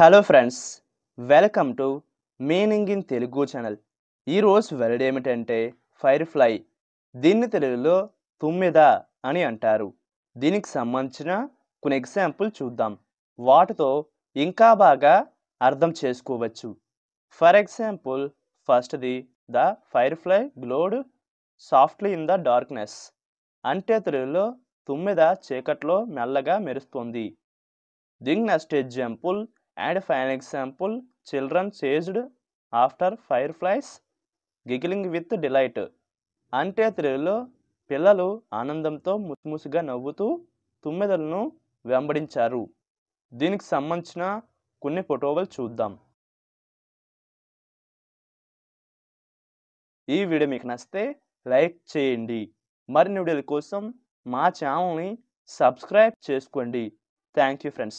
hello friends welcome to meaning in Telugu channel ఈరోజు word ఏమిటంటే firefly దీన్ని తెలుగులో తుమ్మిద అని అంటారు దీనికి సంబంధించిన కొన్ని ఎగ్జాంపుల్ చూద్దాం వాటితో ఇంకా బాగా అర్థం చేసుకోవచ్చు ఫర్ ఎగ్జాంపుల్ ఫస్ట్ది the firefly glowed softly in the darkness అంటే తెలుగులో తుమ్మిద చీకట్లో మెల్లగా మెరుస్తుంది దింగ్ next example and fine example children chased after fireflies giggling with delight అంటే త్రిలో పిల్లలు ఆనందంతో ముసుముసుగా నవ్వుతూ తుమ్మెదలను వెంబడించారు దీనికి సంబంధించిన కొన్ని ఫోటోలు చూద్దాం ఈ వీడియో మీకు నచ్చితే లైక్ చేయండి మరిన్ని వీడియోల కోసం మా ఛానల్ని సబ్స్క్రైబ్ చేసుకోండి థ్యాంక్ యూ ఫ్రెండ్స్